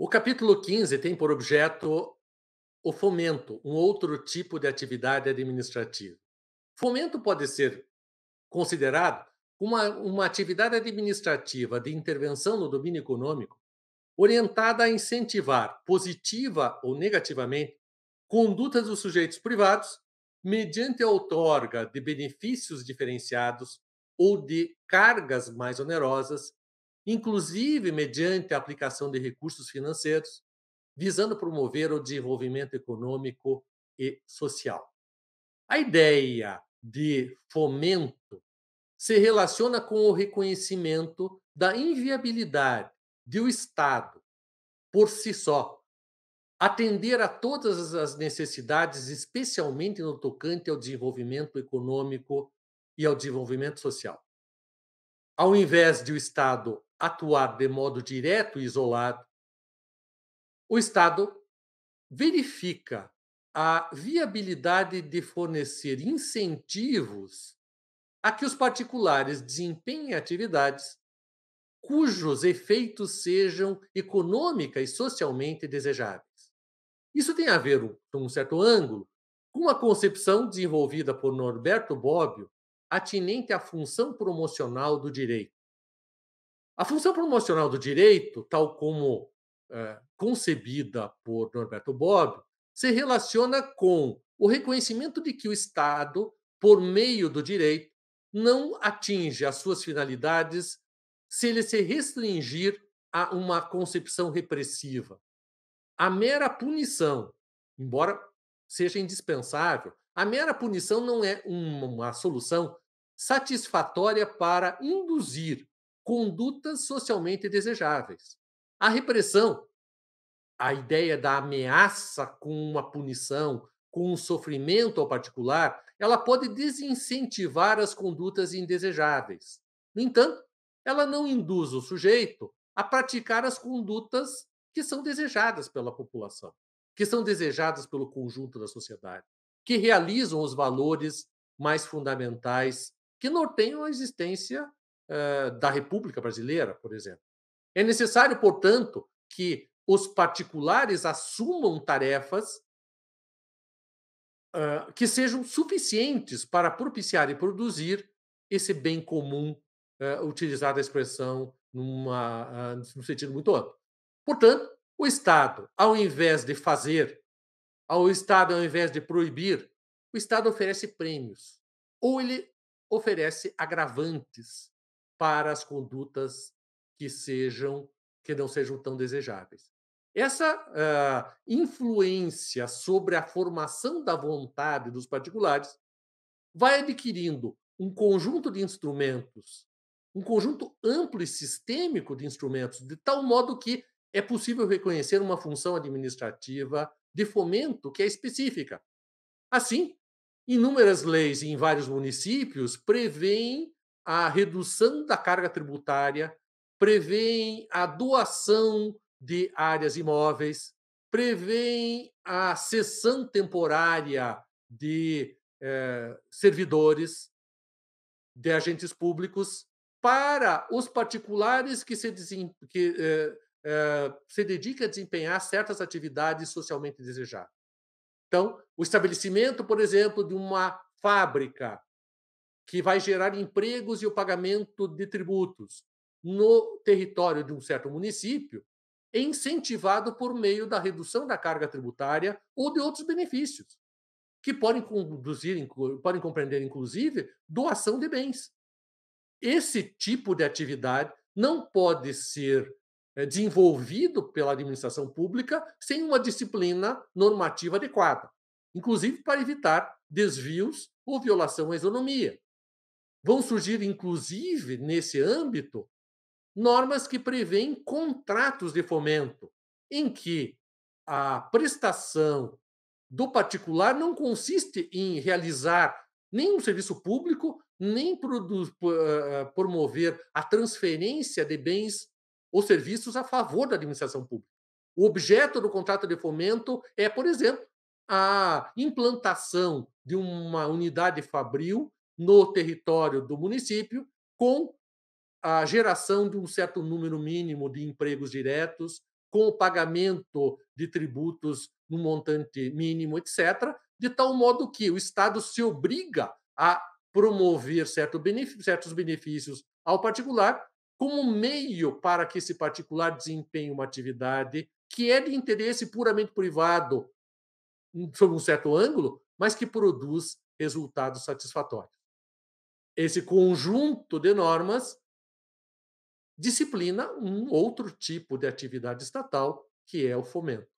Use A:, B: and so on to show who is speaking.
A: O capítulo 15 tem por objeto o fomento, um outro tipo de atividade administrativa. Fomento pode ser considerado uma, uma atividade administrativa de intervenção no domínio econômico orientada a incentivar, positiva ou negativamente, condutas dos sujeitos privados mediante a outorga de benefícios diferenciados ou de cargas mais onerosas inclusive mediante a aplicação de recursos financeiros, visando promover o desenvolvimento econômico e social. A ideia de fomento se relaciona com o reconhecimento da inviabilidade de o Estado, por si só, atender a todas as necessidades, especialmente no tocante ao desenvolvimento econômico e ao desenvolvimento social. Ao invés de o Estado atuar de modo direto e isolado, o Estado verifica a viabilidade de fornecer incentivos a que os particulares desempenhem atividades cujos efeitos sejam econômica e socialmente desejáveis. Isso tem a ver, de um certo ângulo, com a concepção desenvolvida por Norberto Bobbio atinente à função promocional do direito, a função promocional do direito, tal como é, concebida por Norberto Bobbio, se relaciona com o reconhecimento de que o Estado, por meio do direito, não atinge as suas finalidades se ele se restringir a uma concepção repressiva. A mera punição, embora seja indispensável, a mera punição não é uma solução satisfatória para induzir condutas socialmente desejáveis. A repressão, a ideia da ameaça com uma punição, com um sofrimento ao particular, ela pode desincentivar as condutas indesejáveis. No entanto, ela não induz o sujeito a praticar as condutas que são desejadas pela população, que são desejadas pelo conjunto da sociedade, que realizam os valores mais fundamentais que norteiam a existência eh, da República Brasileira, por exemplo. É necessário, portanto, que os particulares assumam tarefas que sejam suficientes para propiciar e produzir esse bem comum, utilizada a expressão numa, num sentido muito amplo. Portanto, o Estado, ao invés de fazer, ao Estado, ao invés de proibir, o Estado oferece prêmios. Ou ele oferece agravantes para as condutas que sejam que não sejam tão desejáveis. Essa uh, influência sobre a formação da vontade dos particulares vai adquirindo um conjunto de instrumentos, um conjunto amplo e sistêmico de instrumentos, de tal modo que é possível reconhecer uma função administrativa de fomento que é específica. Assim, inúmeras leis em vários municípios prevêem a redução da carga tributária, prevêem a doação de áreas imóveis, prevêem a cessão temporária de eh, servidores, de agentes públicos, para os particulares que se, desem, que, eh, eh, se dedica a desempenhar certas atividades socialmente desejadas Então, o estabelecimento, por exemplo, de uma fábrica que vai gerar empregos e o pagamento de tributos no território de um certo município, é incentivado por meio da redução da carga tributária ou de outros benefícios, que podem conduzir, podem compreender, inclusive, doação de bens. Esse tipo de atividade não pode ser eh, desenvolvido pela administração pública sem uma disciplina normativa adequada, inclusive para evitar desvios ou violação à isonomia. Vão surgir, inclusive, nesse âmbito, normas que prevêem contratos de fomento, em que a prestação do particular não consiste em realizar nenhum serviço público, nem produz, ah, ah, promover a transferência de bens ou serviços a favor da administração pública. O objeto do contrato de fomento é, por exemplo, a implantação de uma unidade fabril no território do município, com a geração de um certo número mínimo de empregos diretos, com o pagamento de tributos no montante mínimo, etc., de tal modo que o Estado se obriga a promover certo benefício, certos benefícios ao particular como meio para que esse particular desempenhe uma atividade que é de interesse puramente privado, hum, sob um certo ângulo, mas que produz resultados satisfatórios esse conjunto de normas disciplina um outro tipo de atividade estatal, que é o fomento.